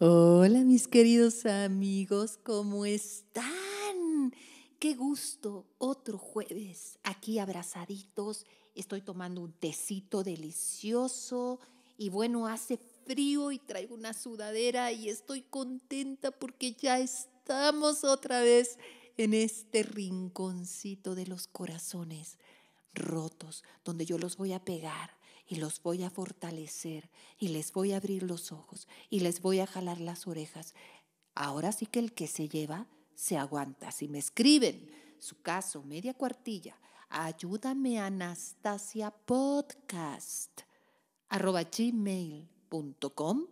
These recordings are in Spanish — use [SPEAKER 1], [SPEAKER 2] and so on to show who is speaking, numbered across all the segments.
[SPEAKER 1] Hola mis queridos amigos, ¿cómo están? Qué gusto, otro jueves, aquí abrazaditos, estoy tomando un tecito delicioso y bueno, hace frío y traigo una sudadera y estoy contenta porque ya estamos otra vez en este rinconcito de los corazones rotos, donde yo los voy a pegar y los voy a fortalecer y les voy a abrir los ojos y les voy a jalar las orejas. Ahora sí que el que se lleva se aguanta. Si me escriben su caso, media cuartilla, ayúdame Anastasia Podcast arroba gmail.com.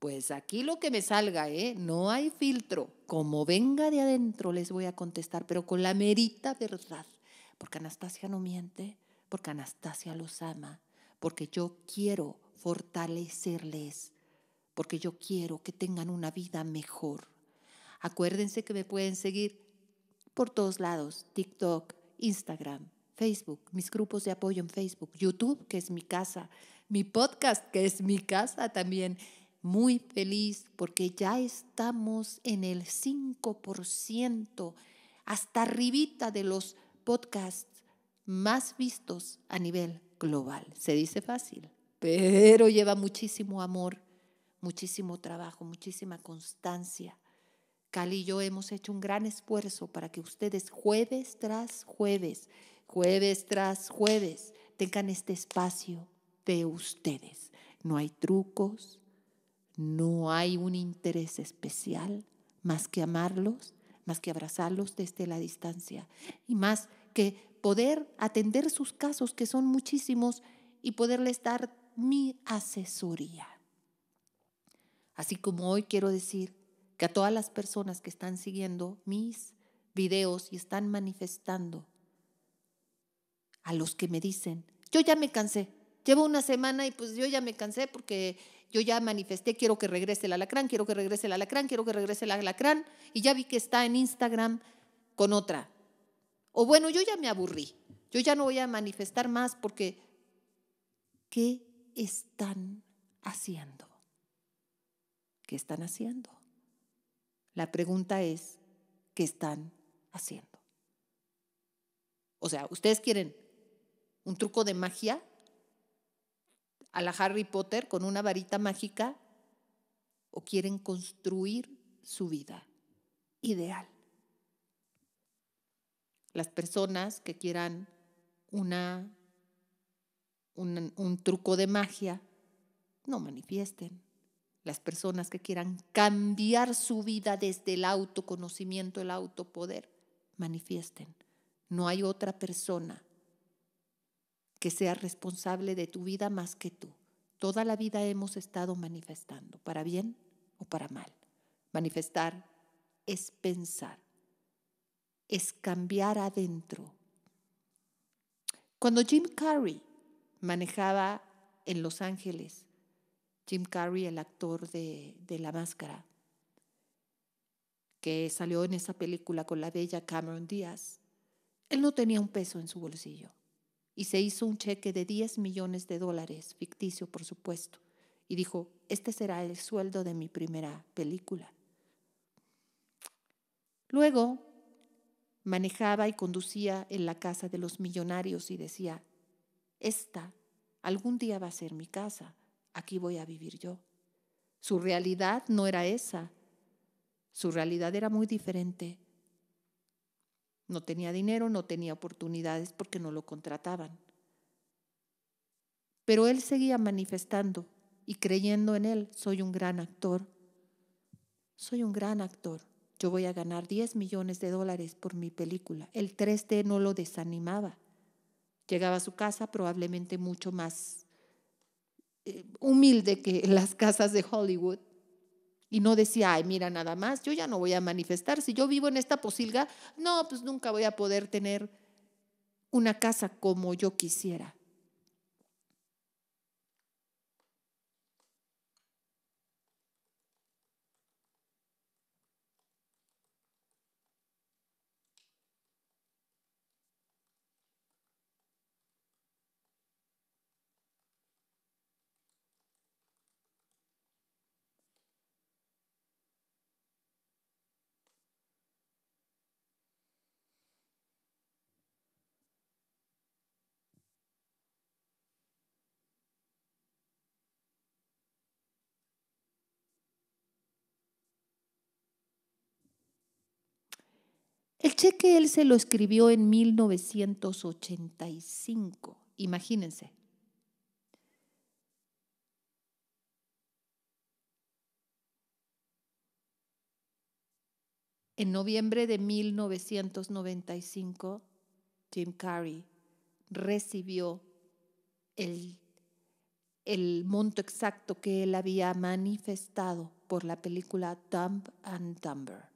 [SPEAKER 1] Pues aquí lo que me salga, ¿eh? no hay filtro. Como venga de adentro les voy a contestar, pero con la merita verdad. Porque Anastasia no miente, porque Anastasia los ama porque yo quiero fortalecerles, porque yo quiero que tengan una vida mejor. Acuérdense que me pueden seguir por todos lados, TikTok, Instagram, Facebook, mis grupos de apoyo en Facebook, YouTube, que es mi casa, mi podcast, que es mi casa también. Muy feliz porque ya estamos en el 5%, hasta arribita de los podcasts más vistos a nivel global. Se dice fácil, pero lleva muchísimo amor, muchísimo trabajo, muchísima constancia. Cali y yo hemos hecho un gran esfuerzo para que ustedes jueves tras jueves, jueves tras jueves, tengan este espacio de ustedes. No hay trucos, no hay un interés especial más que amarlos, más que abrazarlos desde la distancia y más que poder atender sus casos, que son muchísimos, y poderles dar mi asesoría. Así como hoy quiero decir que a todas las personas que están siguiendo mis videos y están manifestando, a los que me dicen, yo ya me cansé, llevo una semana y pues yo ya me cansé porque yo ya manifesté, quiero que regrese el alacrán, quiero que regrese el alacrán, quiero que regrese el alacrán, y ya vi que está en Instagram con otra. O bueno, yo ya me aburrí, yo ya no voy a manifestar más porque ¿qué están haciendo? ¿Qué están haciendo? La pregunta es, ¿qué están haciendo? O sea, ¿ustedes quieren un truco de magia? ¿A la Harry Potter con una varita mágica? ¿O quieren construir su vida ideal? las personas que quieran una, un, un truco de magia, no manifiesten. Las personas que quieran cambiar su vida desde el autoconocimiento, el autopoder, manifiesten. No hay otra persona que sea responsable de tu vida más que tú. Toda la vida hemos estado manifestando, para bien o para mal. Manifestar es pensar es cambiar adentro. Cuando Jim Carrey manejaba en Los Ángeles, Jim Carrey, el actor de, de La Máscara, que salió en esa película con la bella Cameron Díaz, él no tenía un peso en su bolsillo y se hizo un cheque de 10 millones de dólares, ficticio por supuesto, y dijo, este será el sueldo de mi primera película. Luego manejaba y conducía en la casa de los millonarios y decía, esta algún día va a ser mi casa, aquí voy a vivir yo. Su realidad no era esa, su realidad era muy diferente. No tenía dinero, no tenía oportunidades porque no lo contrataban. Pero él seguía manifestando y creyendo en él, soy un gran actor, soy un gran actor. Yo voy a ganar 10 millones de dólares por mi película. El 3D no lo desanimaba. Llegaba a su casa probablemente mucho más eh, humilde que las casas de Hollywood y no decía, ay, mira nada más, yo ya no voy a manifestar. Si yo vivo en esta posilga, no, pues nunca voy a poder tener una casa como yo quisiera. El cheque él se lo escribió en 1985, imagínense. En noviembre de 1995, Jim Carrey recibió el, monto exacto que él había manifestado por la película Dumb and Dumber.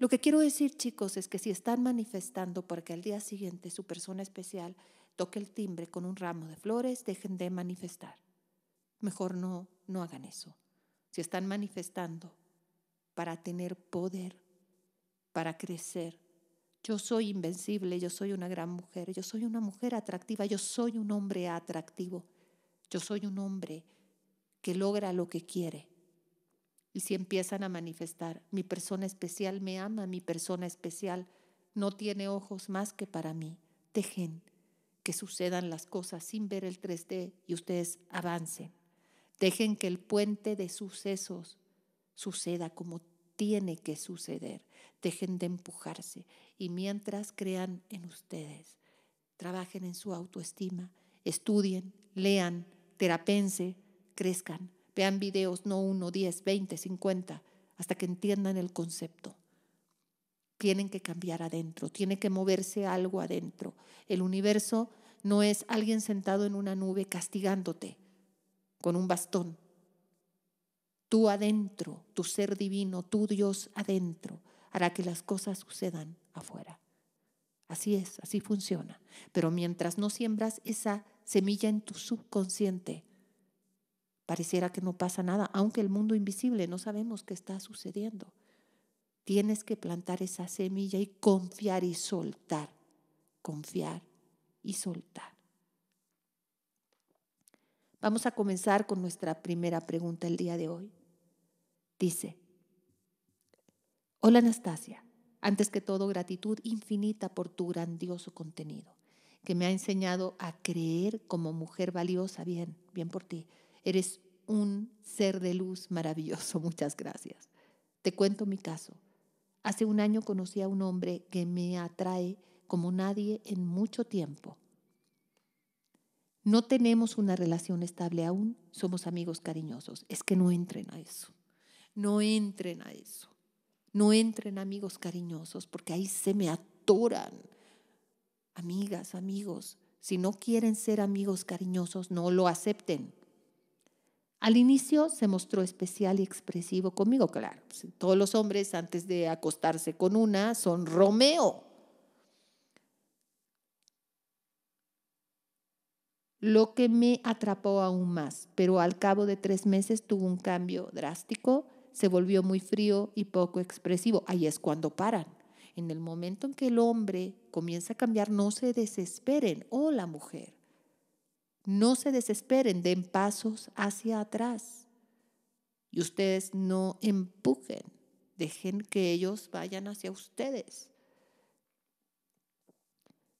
[SPEAKER 1] Lo que quiero decir, chicos, es que si están manifestando para que al día siguiente su persona especial toque el timbre con un ramo de flores, dejen de manifestar. Mejor no, no hagan eso. Si están manifestando para tener poder, para crecer, yo soy invencible, yo soy una gran mujer, yo soy una mujer atractiva, yo soy un hombre atractivo, yo soy un hombre que logra lo que quiere. Y si empiezan a manifestar, mi persona especial me ama, mi persona especial no tiene ojos más que para mí. Dejen que sucedan las cosas sin ver el 3D y ustedes avancen. Dejen que el puente de sucesos suceda como tiene que suceder. Dejen de empujarse y mientras crean en ustedes, trabajen en su autoestima, estudien, lean, terapense, crezcan Vean videos, no uno, diez, veinte, cincuenta, hasta que entiendan el concepto. Tienen que cambiar adentro, tiene que moverse algo adentro. El universo no es alguien sentado en una nube castigándote con un bastón. Tú adentro, tu ser divino, tu Dios adentro, hará que las cosas sucedan afuera. Así es, así funciona. Pero mientras no siembras esa semilla en tu subconsciente, Pareciera que no pasa nada, aunque el mundo invisible no sabemos qué está sucediendo. Tienes que plantar esa semilla y confiar y soltar, confiar y soltar. Vamos a comenzar con nuestra primera pregunta el día de hoy. Dice, hola Anastasia, antes que todo gratitud infinita por tu grandioso contenido, que me ha enseñado a creer como mujer valiosa, bien, bien por ti Eres un ser de luz maravilloso. Muchas gracias. Te cuento mi caso. Hace un año conocí a un hombre que me atrae como nadie en mucho tiempo. No tenemos una relación estable aún, somos amigos cariñosos. Es que no entren a eso. No entren a eso. No entren amigos cariñosos porque ahí se me atoran. Amigas, amigos, si no quieren ser amigos cariñosos, no lo acepten. Al inicio se mostró especial y expresivo conmigo, claro. Pues, todos los hombres antes de acostarse con una son Romeo. Lo que me atrapó aún más, pero al cabo de tres meses tuvo un cambio drástico, se volvió muy frío y poco expresivo. Ahí es cuando paran. En el momento en que el hombre comienza a cambiar, no se desesperen, o oh, la mujer. No se desesperen, den pasos hacia atrás. Y ustedes no empujen, dejen que ellos vayan hacia ustedes.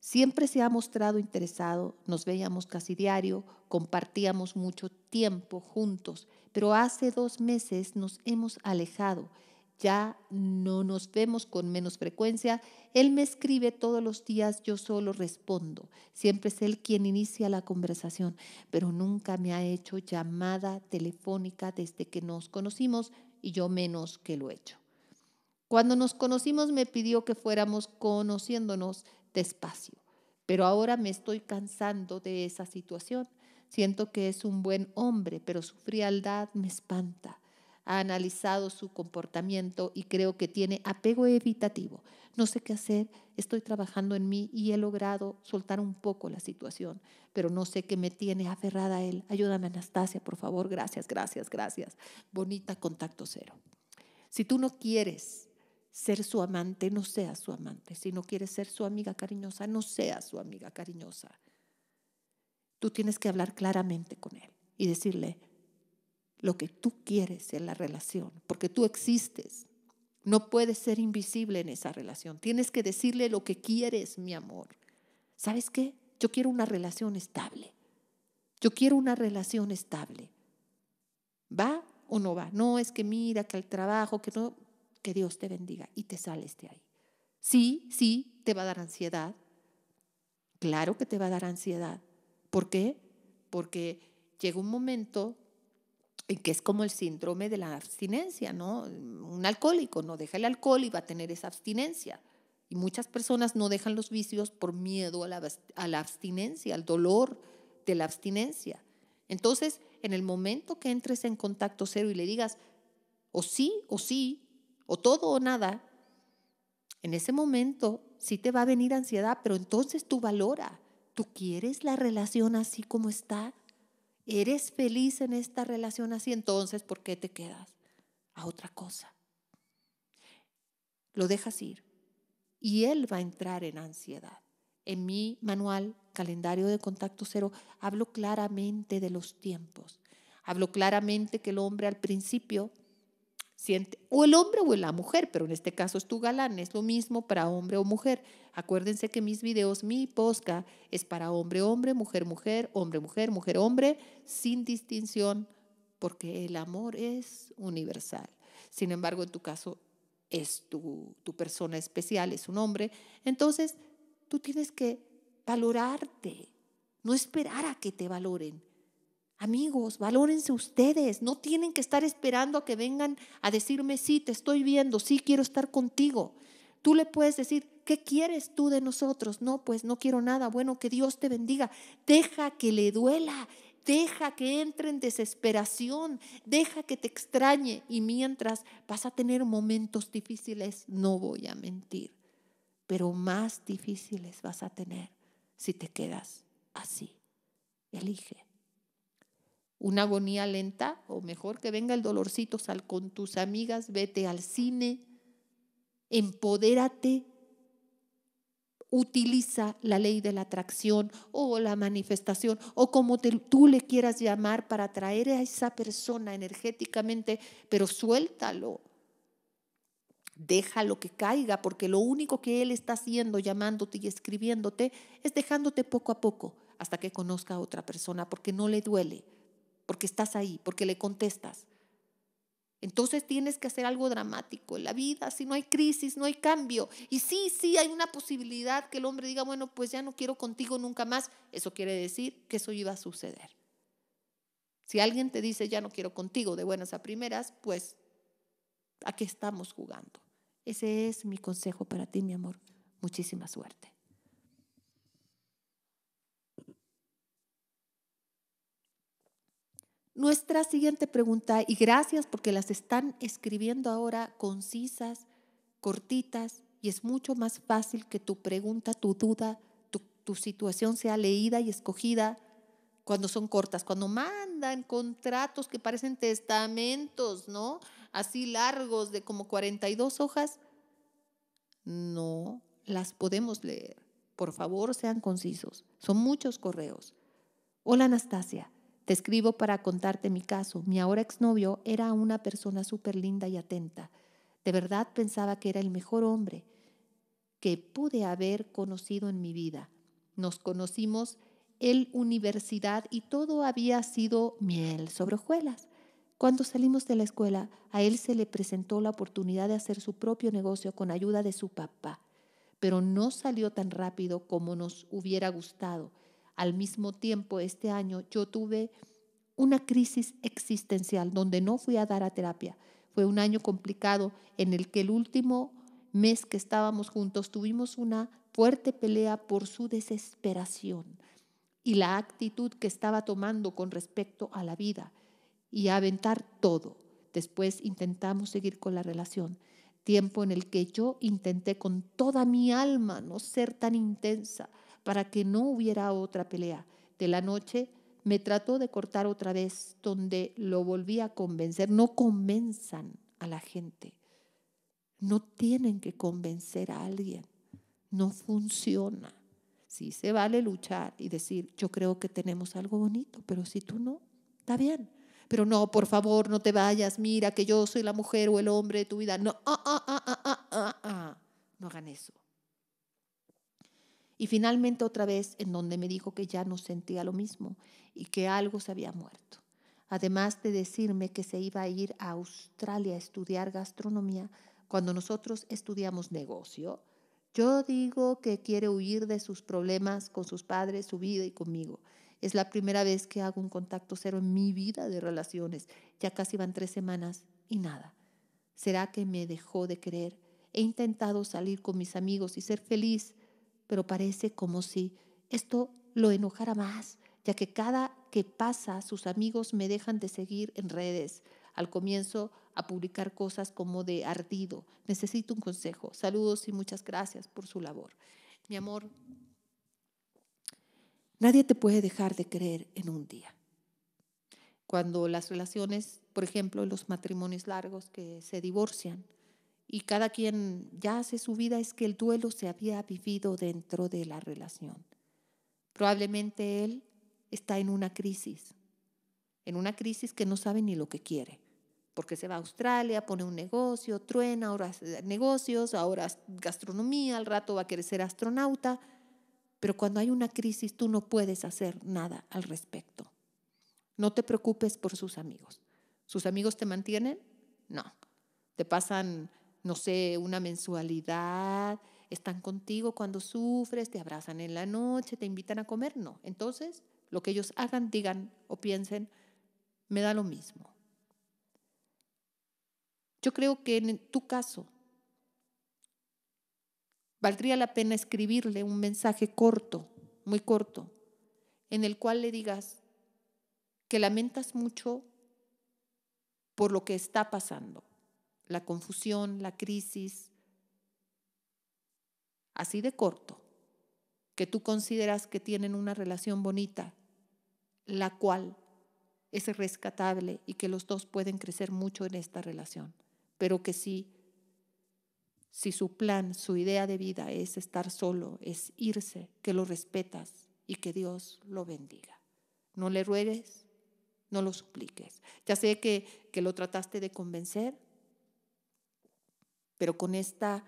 [SPEAKER 1] Siempre se ha mostrado interesado, nos veíamos casi diario, compartíamos mucho tiempo juntos, pero hace dos meses nos hemos alejado ya no nos vemos con menos frecuencia. Él me escribe todos los días, yo solo respondo. Siempre es él quien inicia la conversación, pero nunca me ha hecho llamada telefónica desde que nos conocimos y yo menos que lo he hecho. Cuando nos conocimos me pidió que fuéramos conociéndonos despacio, pero ahora me estoy cansando de esa situación. Siento que es un buen hombre, pero su frialdad me espanta ha analizado su comportamiento y creo que tiene apego evitativo. No sé qué hacer, estoy trabajando en mí y he logrado soltar un poco la situación, pero no sé qué me tiene aferrada a él. Ayúdame, Anastasia, por favor, gracias, gracias, gracias. Bonita contacto cero. Si tú no quieres ser su amante, no seas su amante. Si no quieres ser su amiga cariñosa, no seas su amiga cariñosa. Tú tienes que hablar claramente con él y decirle, lo que tú quieres en la relación, porque tú existes. No puedes ser invisible en esa relación. Tienes que decirle lo que quieres, mi amor. ¿Sabes qué? Yo quiero una relación estable. Yo quiero una relación estable. ¿Va o no va? No es que mira, que el trabajo, que no. Que Dios te bendiga y te sales de ahí. Sí, sí, te va a dar ansiedad. Claro que te va a dar ansiedad. ¿Por qué? Porque llega un momento que es como el síndrome de la abstinencia, ¿no? Un alcohólico no deja el alcohol y va a tener esa abstinencia. Y muchas personas no dejan los vicios por miedo a la, a la abstinencia, al dolor de la abstinencia. Entonces, en el momento que entres en contacto cero y le digas, o sí, o sí, o todo o nada, en ese momento sí te va a venir ansiedad, pero entonces tú valora, tú quieres la relación así como está, ¿Eres feliz en esta relación así? Entonces, ¿por qué te quedas a otra cosa? Lo dejas ir y él va a entrar en ansiedad. En mi manual, calendario de contacto cero, hablo claramente de los tiempos. Hablo claramente que el hombre al principio o el hombre o la mujer, pero en este caso es tu galán, es lo mismo para hombre o mujer. Acuérdense que mis videos, mi posca, es para hombre, hombre, mujer, mujer, hombre, mujer, mujer, hombre, sin distinción, porque el amor es universal. Sin embargo, en tu caso es tu, tu persona especial, es un hombre. Entonces, tú tienes que valorarte, no esperar a que te valoren. Amigos, valórense ustedes, no tienen que estar esperando a que vengan a decirme, sí, te estoy viendo, sí, quiero estar contigo. Tú le puedes decir, ¿qué quieres tú de nosotros? No, pues no quiero nada, bueno, que Dios te bendiga. Deja que le duela, deja que entre en desesperación, deja que te extrañe y mientras vas a tener momentos difíciles, no voy a mentir, pero más difíciles vas a tener si te quedas así. Elige una agonía lenta, o mejor que venga el dolorcito, sal con tus amigas, vete al cine, empodérate, utiliza la ley de la atracción o la manifestación o como tú le quieras llamar para atraer a esa persona energéticamente, pero suéltalo. Déjalo que caiga, porque lo único que él está haciendo, llamándote y escribiéndote, es dejándote poco a poco hasta que conozca a otra persona, porque no le duele porque estás ahí, porque le contestas. Entonces tienes que hacer algo dramático en la vida, si no hay crisis, no hay cambio. Y sí, sí, hay una posibilidad que el hombre diga, bueno, pues ya no quiero contigo nunca más. Eso quiere decir que eso iba a suceder. Si alguien te dice, ya no quiero contigo de buenas a primeras, pues aquí estamos jugando? Ese es mi consejo para ti, mi amor. Muchísima suerte. Nuestra siguiente pregunta, y gracias porque las están escribiendo ahora concisas, cortitas, y es mucho más fácil que tu pregunta, tu duda, tu, situación sea leída y escogida cuando son cortas, cuando mandan contratos que parecen testamentos, ¿no? Así largos de como 42 hojas, no las podemos leer. Por favor, sean concisos. Son muchos correos. Hola Anastasia, te escribo para contarte mi caso. Mi ahora exnovio era una persona súper linda y atenta. De verdad pensaba que era el mejor hombre que pude haber conocido en mi vida. Nos conocimos en universidad y todo había sido miel sobre hojuelas. Cuando salimos de la escuela, a él se le presentó la oportunidad de hacer su propio negocio con ayuda de su papá, pero no salió tan rápido como nos hubiera gustado al mismo tiempo, este año yo tuve una crisis existencial donde no fui a dar a terapia. Fue un año complicado en el que el último mes que estábamos juntos tuvimos una fuerte pelea por su desesperación y la actitud que estaba tomando con respecto a la vida y a aventar todo. Después intentamos seguir con la relación, tiempo en el que yo intenté con toda mi alma no ser tan intensa, para que no hubiera otra pelea. De la noche me trató de cortar otra vez, donde lo volví a convencer. No convenzan a la gente. No tienen que convencer a alguien. No funciona. Sí se vale luchar y decir, yo creo que tenemos algo bonito, pero si tú no, está bien. Pero no, por favor, no te vayas, mira que yo soy la mujer o el hombre de tu vida. No, ah, ah, ah, ah, ah, ah. ah. no hagan eso. Y finalmente otra vez en donde me dijo que ya no sentía lo mismo y que algo se había muerto. Además de decirme que se iba a ir a Australia a estudiar gastronomía cuando nosotros estudiamos negocio, yo digo que quiere huir de sus problemas con sus padres, su vida y conmigo. Es la primera vez que hago un contacto cero en mi vida de relaciones. Ya casi van tres semanas y nada. ¿Será que me dejó de querer? He intentado salir con mis amigos y ser feliz pero parece como si esto lo enojara más, ya que cada que pasa sus amigos me dejan de seguir en redes. Al comienzo a publicar cosas como de ardido. Necesito un consejo. Saludos y muchas gracias por su labor. Mi amor, nadie te puede dejar de creer en un día. Cuando las relaciones, por ejemplo, los matrimonios largos que se divorcian, y cada quien ya hace su vida es que el duelo se había vivido dentro de la relación. Probablemente él está en una crisis, en una crisis que no sabe ni lo que quiere, porque se va a Australia, pone un negocio, truena, ahora negocios, ahora gastronomía, al rato va a querer ser astronauta, pero cuando hay una crisis tú no puedes hacer nada al respecto. No te preocupes por sus amigos. ¿Sus amigos te mantienen? No. Te pasan no sé, una mensualidad, están contigo cuando sufres, te abrazan en la noche, te invitan a comer, no. Entonces, lo que ellos hagan, digan o piensen, me da lo mismo. Yo creo que en tu caso valdría la pena escribirle un mensaje corto, muy corto, en el cual le digas que lamentas mucho por lo que está pasando la confusión, la crisis, así de corto, que tú consideras que tienen una relación bonita, la cual es rescatable y que los dos pueden crecer mucho en esta relación, pero que sí si su plan, su idea de vida es estar solo, es irse, que lo respetas y que Dios lo bendiga. No le ruegues, no lo supliques. Ya sé que, que lo trataste de convencer, pero con esta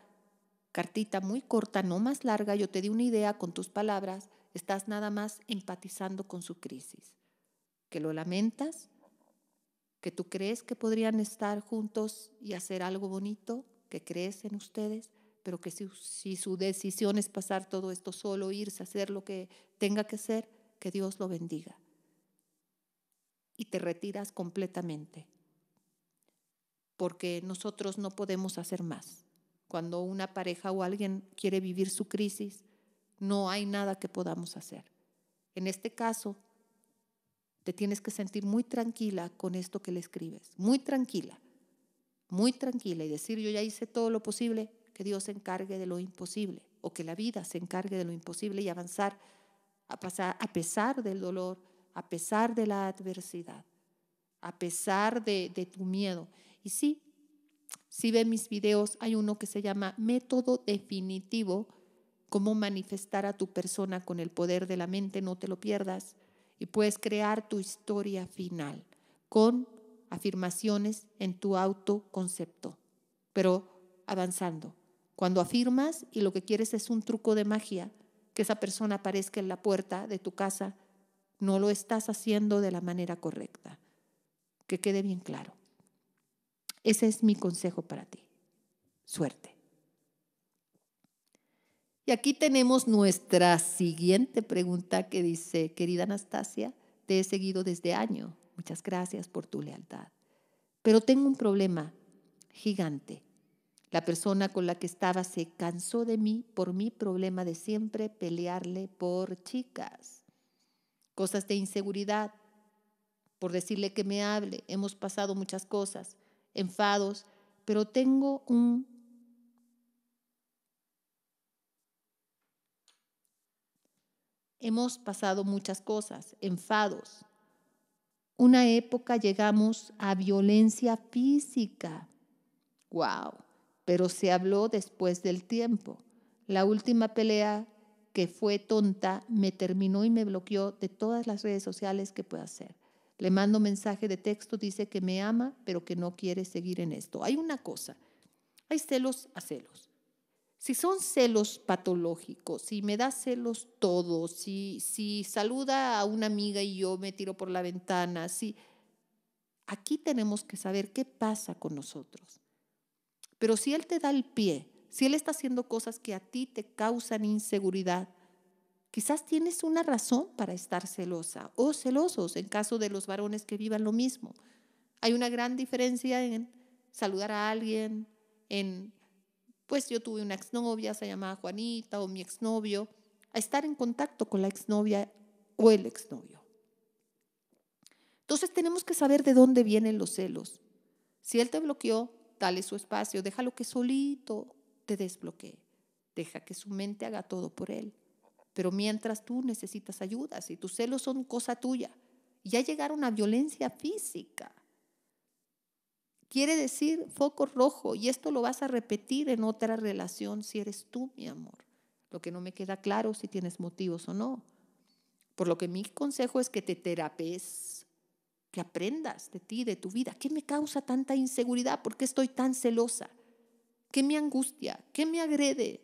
[SPEAKER 1] cartita muy corta, no más larga, yo te di una idea con tus palabras, estás nada más empatizando con su crisis, que lo lamentas, que tú crees que podrían estar juntos y hacer algo bonito, que crees en ustedes, pero que si, su decisión es pasar todo esto solo, irse, a hacer lo que tenga que hacer, que Dios lo bendiga. Y te retiras completamente porque nosotros no podemos hacer más. Cuando una pareja o alguien quiere vivir su crisis, no hay nada que podamos hacer. En este caso, te tienes que sentir muy tranquila con esto que le escribes, muy tranquila, muy tranquila y decir yo ya hice todo lo posible, que Dios se encargue de lo imposible o que la vida se encargue de lo imposible y avanzar a, pasar, a pesar del dolor, a pesar de la adversidad, a pesar de, de tu miedo. Y sí, si ven mis videos, hay uno que se llama Método Definitivo, cómo manifestar a tu persona con el poder de la mente, no te lo pierdas. Y puedes crear tu historia final con afirmaciones en tu autoconcepto, pero avanzando. Cuando afirmas y lo que quieres es un truco de magia, que esa persona aparezca en la puerta de tu casa, no lo estás haciendo de la manera correcta. Que quede bien claro. Ese es mi consejo para ti. Suerte. Y aquí tenemos nuestra siguiente pregunta que dice, querida Anastasia, te he seguido desde año. Muchas gracias por tu lealtad. Pero tengo un problema gigante. La persona con la que estaba se cansó de mí por mi problema de siempre pelearle por chicas. Cosas de inseguridad, por decirle que me hable. Hemos pasado muchas cosas enfados, pero tengo un Hemos pasado muchas cosas, enfados. Una época llegamos a violencia física. Wow, pero se habló después del tiempo. La última pelea que fue tonta me terminó y me bloqueó de todas las redes sociales que pueda hacer. Le mando mensaje de texto, dice que me ama, pero que no quiere seguir en esto. Hay una cosa, hay celos a celos. Si son celos patológicos, si me da celos todo, si, si saluda a una amiga y yo me tiro por la ventana, si, aquí tenemos que saber qué pasa con nosotros. Pero si Él te da el pie, si Él está haciendo cosas que a ti te causan inseguridad, Quizás tienes una razón para estar celosa o celosos en caso de los varones que vivan lo mismo. Hay una gran diferencia en saludar a alguien, en, pues yo tuve una exnovia, se llamaba Juanita, o mi exnovio, a estar en contacto con la exnovia o el exnovio. Entonces tenemos que saber de dónde vienen los celos. Si él te bloqueó, dale su espacio, déjalo que solito te desbloquee. Deja que su mente haga todo por él. Pero mientras tú necesitas ayuda, si tus celos son cosa tuya, ya llegaron a violencia física. Quiere decir foco rojo y esto lo vas a repetir en otra relación si eres tú, mi amor. Lo que no me queda claro si tienes motivos o no. Por lo que mi consejo es que te terapes, que aprendas de ti, de tu vida. ¿Qué me causa tanta inseguridad? ¿Por qué estoy tan celosa? ¿Qué me angustia? ¿Qué me agrede?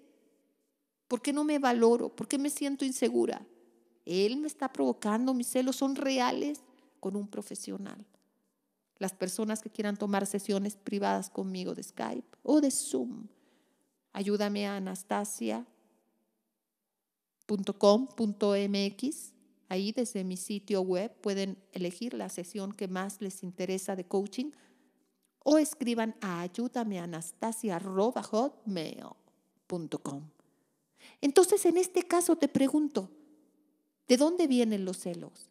[SPEAKER 1] ¿Por qué no me valoro? ¿Por qué me siento insegura? Él me está provocando, mis celos son reales con un profesional. Las personas que quieran tomar sesiones privadas conmigo de Skype o de Zoom, ayúdame a anastasia.com.mx. Ahí desde mi sitio web pueden elegir la sesión que más les interesa de coaching o escriban a ayúdame entonces, en este caso te pregunto, ¿de dónde vienen los celos?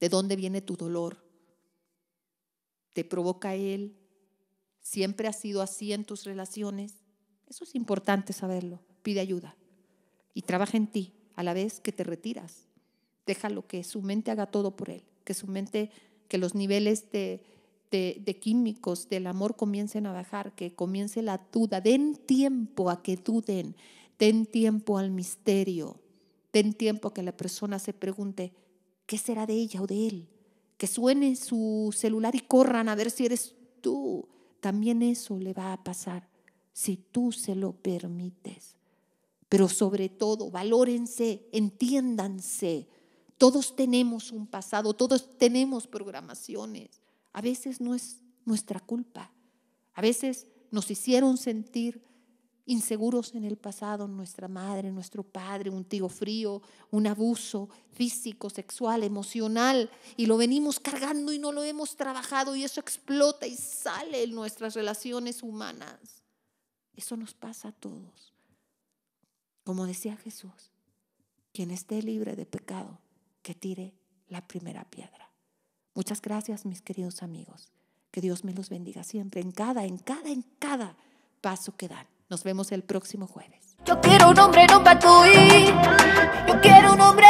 [SPEAKER 1] ¿De dónde viene tu dolor? ¿Te provoca él? ¿Siempre ha sido así en tus relaciones? Eso es importante saberlo. Pide ayuda y trabaja en ti a la vez que te retiras. Deja lo que su mente haga todo por él, que su mente, que los niveles de de, químicos, del amor comiencen a bajar, que comience la duda, den tiempo a que duden, den tiempo al misterio, den tiempo a que la persona se pregunte, ¿qué será de ella o de él? Que suene su celular y corran a ver si eres tú. También eso le va a pasar si tú se lo permites. Pero sobre todo, valórense, entiéndanse. Todos tenemos un pasado, todos tenemos programaciones. A veces no es nuestra culpa. A veces nos hicieron sentir inseguros en el pasado, nuestra madre, nuestro padre, un tío frío, un abuso físico, sexual, emocional, y lo venimos cargando y no lo hemos trabajado y eso explota y sale en nuestras relaciones humanas. Eso nos pasa a todos. Como decía Jesús, quien esté libre de pecado, que tire la primera piedra. Muchas gracias, mis queridos amigos. Que Dios me los bendiga siempre, en cada, en cada, en cada paso que dan. Nos vemos el próximo jueves. Yo quiero un hombre, no para Yo quiero un hombre.